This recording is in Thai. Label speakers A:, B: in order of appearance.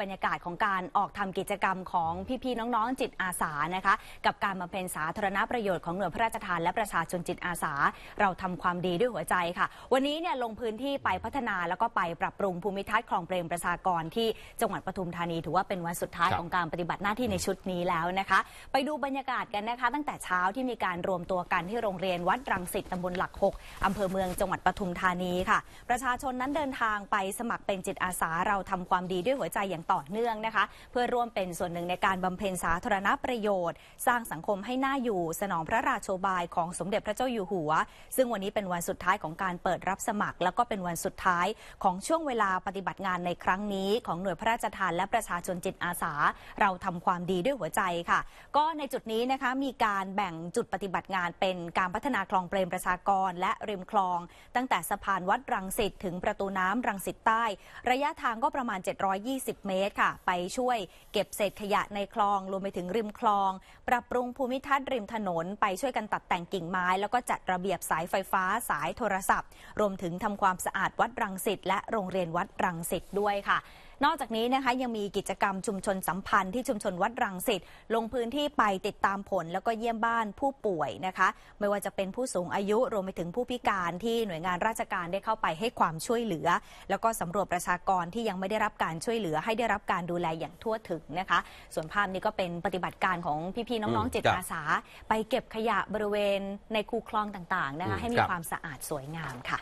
A: บรรยากาศของการออกทำกิจกรรมของพี่ ๆ น้องๆจิตอาสานะคะกับการบำเพ็ญสาธารณประโยชน์ของ หน่วยพระราชทาน และ ประชาชนจิตอาสา เราทำความดีด้วยหัวใจค่ะ วันนี้เนี่ยลงพื้นที่ไปพัฒนาแล้วก็ไปปรับปรุงภูมิทัศน์คลอง เปรมประชากรที่จังหวัดปทุมธานีถือว่าเป็นวันสุดท้ายของการปฏิบัติหน้าที่ในชุดนี้แล้วนะคะไปดูบรรยากาศกันนะคะ ตั้งแต่เช้าที่มีการรวมตัวกันที่โรงเรียนวัดรังสิตตาบลหลักหกอำเภอเมืองจังหวัดปทุมธานีค่ะ ประชาชนนั้นเดินทางไปสมัครเป็นจิตอาสาเราทำความดีด้วยหัวใจอย่างต่อเนื่องนะคะเพื่อร่วมเป็นส่วนหนึ่งในการบำเพ็ญสาธารณประโยชน์ สร้างสังคมให้น่าอยู่สนองพระราโชบายของสมเด็จพระเจ้าอยู่หัว ซึ่งวันนี้เป็นวันสุดท้ายของการเปิดรับสมัคร แล้วก็เป็นวันสุดท้าย ของช่วงเวลาปฏิบัติงานในครั้งนี้ของหน่วยพระราชทานและประชาชนจิตอาสา เราทำความดีด้วยหัวใจค่ะ ก็ในจุดนี้นะคะมีการแบ่งจุดปฏิบัติงาน เป็นการพัฒนาคลองเปรมประชากรและริมคลอง ตั้งแต่สะพานวัดรังสิตถึงประตูน้ำรังสิตใต้ ระยะทางก็ประมาณ 720เมตรตรค่ะไปช่วยเก็บเศษขยะในคลอง รวมไปถึงริมคลอง ปรับปรุงภูมิทัศน์ ริมถนน ไปช่วยกันตัดแต่งกิ่งไม้แล้วก็จัดระเบียบสายไฟฟ้าสายโทรศัพท์ รวมถึงทำความสะอาดวัดรังสิตและโรงเรียนวัดรังสิตด้วยค่ะนอกจากนี้นะคะยังมีกิจกรรมชุมชนสัมพันธ์ที่ชุมชนวัดรังสิตลงพื้นที่ไปติดตามผลแล้วก็เยี่ยมบ้านผู้ป่วยนะคะไม่ว่าจะเป็นผู้สูงอายุรวมไปถึงผู้พิการ ที่หน่วยงานราชการได้เข้าไปให้ความช่วยเหลือ แล้วก็สำรวจประชากรที่ยังไม่ได้รับการช่วยเหลือให้ได้รับการดูแลอย่างทั่วถึงนะคะ ส่วนภาพนี้ก็เป็นปฏิบัติการของพี่ๆน้องๆจิตอาสาไปเก็บขยะบริเวณในคูคลองต่างๆนะคะให้มีความสะอาดสวยงามค่ะ